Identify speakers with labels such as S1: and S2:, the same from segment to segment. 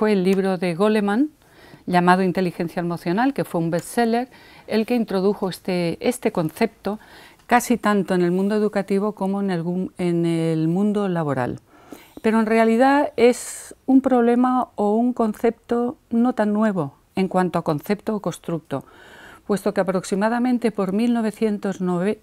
S1: fue el libro de Goleman llamado Inteligencia Emocional, que fue un bestseller, el que introdujo este, este concepto casi tanto en el mundo educativo como en el, en el mundo laboral. Pero en realidad es un problema o un concepto no tan nuevo en cuanto a concepto o constructo, puesto que aproximadamente por 1929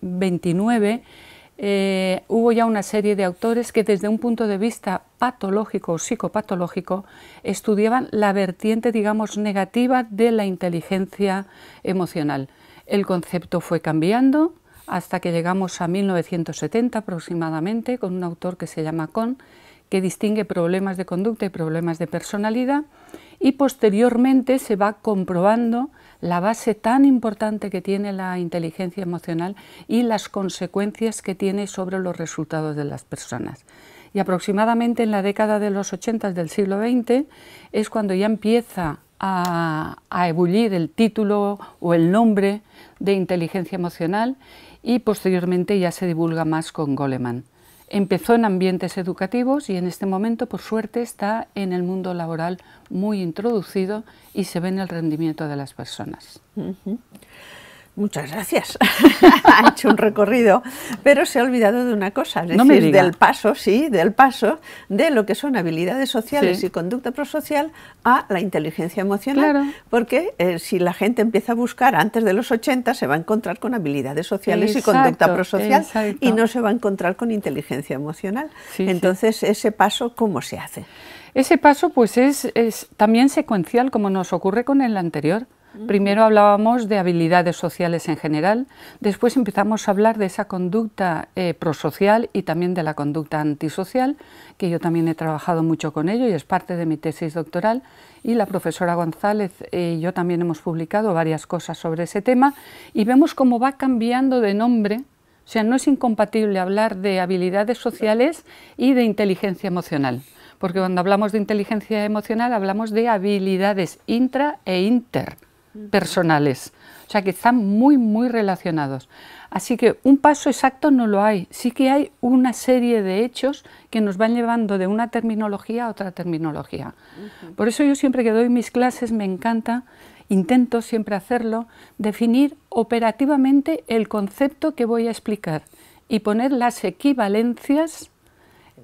S1: eh, hubo ya una serie de autores que desde un punto de vista patológico o psicopatológico estudiaban la vertiente, digamos, negativa de la inteligencia emocional. El concepto fue cambiando hasta que llegamos a 1970 aproximadamente con un autor que se llama Kohn, que distingue problemas de conducta y problemas de personalidad y posteriormente se va comprobando la base tan importante que tiene la inteligencia emocional y las consecuencias que tiene sobre los resultados de las personas. Y aproximadamente en la década de los 80 del siglo XX es cuando ya empieza a, a, ebullir el título o el nombre de inteligencia emocional y posteriormente ya se divulga más con Goleman. Empezó en ambientes educativos y en este momento, por suerte, está en el mundo laboral muy introducido y se ve en el rendimiento de las personas. Muchas
S2: gracias. ha hecho un recorrido, pero se ha olvidado de una cosa, es decir, del paso, sí, del paso de lo que son habilidades sociales y conducta prosocial a la inteligencia emocional, porque eh, si la gente empieza a buscar antes de los 80 se va a encontrar con habilidades sociales y conducta prosocial y no se va a encontrar con inteligencia emocional. Entonces, ese paso cómo se hace? Ese paso pues es, es también
S1: secuencial como nos ocurre con el anterior. Primero hablábamos de habilidades sociales en general, después empezamos a hablar de esa conducta eh, prosocial y también de la conducta antisocial, que yo también he trabajado mucho con ello y es parte de mi tesis doctoral, y la profesora González eh, y yo también hemos publicado varias cosas sobre ese tema, y vemos cómo va cambiando de nombre, o sea, no es incompatible hablar de habilidades sociales y de inteligencia emocional porque cuando hablamos de inteligencia emocional hablamos de habilidades intra e inter personales. O sea que están muy, muy relacionados. Así que un paso exacto no lo hay. Sí que hay una serie de hechos que nos van llevando de una terminología a otra terminología. Por eso yo siempre que doy mis clases me encanta, intento siempre hacerlo, definir operativamente el concepto que voy a explicar y poner las equivalencias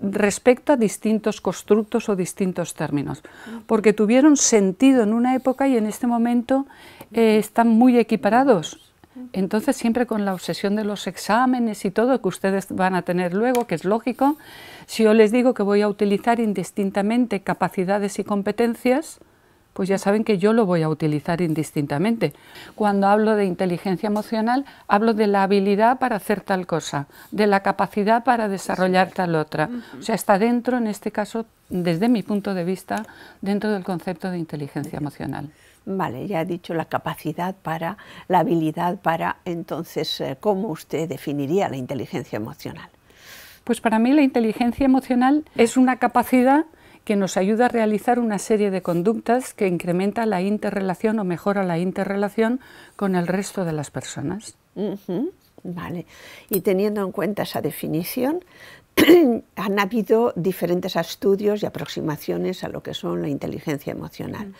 S1: respecto a distintos constructos o distintos términos, porque tuvieron sentido en una época y en este momento eh, están muy equiparados. Entonces, siempre con la obsesión de los exámenes y todo que ustedes van a tener luego, que es lógico, si yo les digo que voy a utilizar indistintamente capacidades y competencias, pues ya saben que yo lo voy a utilizar indistintamente. Cuando hablo de inteligencia emocional, hablo de la habilidad para hacer tal cosa, de la capacidad para desarrollar tal otra. O sea, está dentro, en este caso, desde mi punto de vista, dentro del concepto de
S2: inteligencia emocional. Vale, ya he dicho la capacidad para, la habilidad para, entonces, eh, ¿cómo usted definiría la inteligencia emocional?
S1: Pues para mí la inteligencia emocional es una capacidad que nos ayuda a realizar una serie de conductas que incrementa la interrelación o mejora la interrelación con el resto de las personas.
S2: Vale. Y teniendo en cuenta esa definición, han habido diferentes estudios y aproximaciones a lo que son la inteligencia emocional. Mm.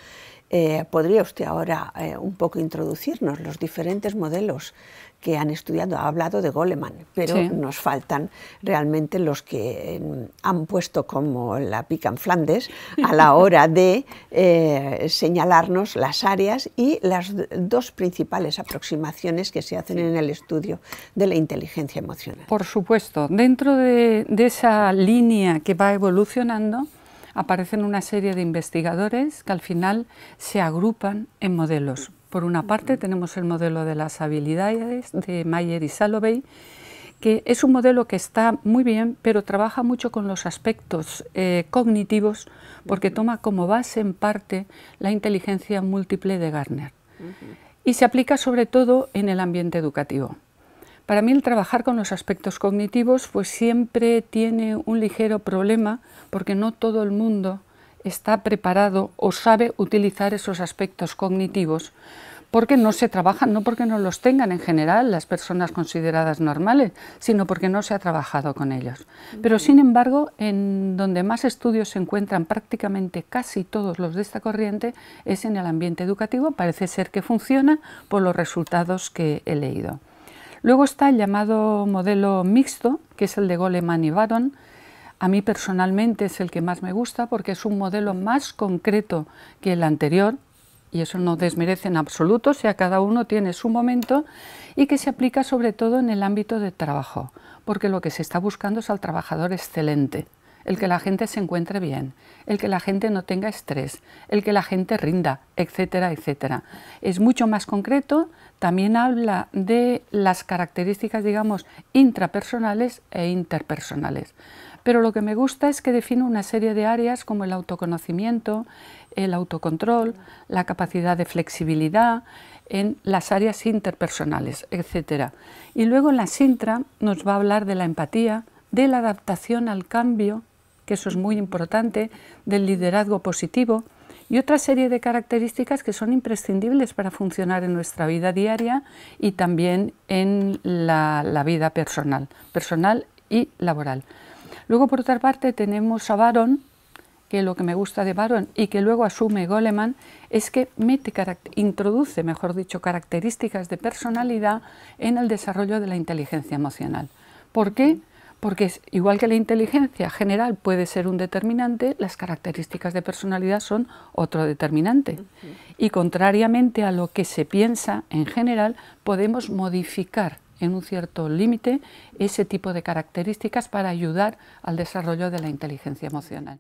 S2: Eh, ¿Podría usted ahora eh, un poco introducirnos los diferentes modelos que han estudiado? Ha hablado de Goleman, pero nos faltan realmente los que em, han puesto como la pica en Flandes a la hora de eh, señalarnos las áreas y las dos principales aproximaciones que se hacen en el estudio de la inteligencia emocional. Por supuesto, dentro de esa
S1: línea que va evolucionando, aparecen una serie de investigadores que al final se agrupan en modelos. Por una parte tenemos el modelo de las habilidades de Mayer y Salovey, que es un modelo que está muy bien, pero trabaja mucho con los aspectos eh, cognitivos porque toma como base en parte la inteligencia múltiple de Gardner. Y se aplica sobre todo en el ambiente educativo. Para mí el trabajar con los aspectos cognitivos pues siempre tiene un ligero problema porque no todo el mundo está preparado o sabe utilizar esos aspectos cognitivos porque no se trabajan, no porque no los tengan en general las personas consideradas normales, sino porque no se ha trabajado con ellos. Pero sin embargo, en donde más estudios se encuentran prácticamente casi todos los de esta corriente es en el ambiente educativo, parece ser que funciona por los resultados que he leído. Luego está el llamado modelo mixto, que es el de Goleman y Baron. A mí personalmente es el que más me gusta porque es un modelo más concreto que el anterior, y eso no desmerece en absoluto, o sea, cada uno tiene su momento y que se aplica sobre todo en el ámbito de trabajo, porque lo que se está buscando es al trabajador excelente el que la gente se encuentre bien, el que la gente no tenga estrés, el que la gente rinda, etcétera, etcétera. Es mucho más concreto, también habla de las características, digamos, intrapersonales e interpersonales. Pero lo que me gusta es que define una serie de áreas como el autoconocimiento, el autocontrol, la capacidad de flexibilidad, en las áreas interpersonales, etcétera. Y luego en la Sintra nos va a hablar de la empatía, de la adaptación al cambio, que eso es muy importante, del liderazgo positivo y otra serie de características que son imprescindibles para funcionar en nuestra vida diaria y también en la, vida personal, personal y laboral. Luego, por otra parte, tenemos a Baron, que lo que me gusta de Baron y que luego asume Goleman es que introduce, mejor dicho, características de personalidad en el desarrollo de la inteligencia emocional. ¿Por qué? Porque igual que la inteligencia general puede ser un determinante, las características de personalidad son otro determinante. Y contrariamente a lo que se piensa en general, podemos modificar en un cierto límite ese tipo de características para ayudar al desarrollo de la inteligencia emocional.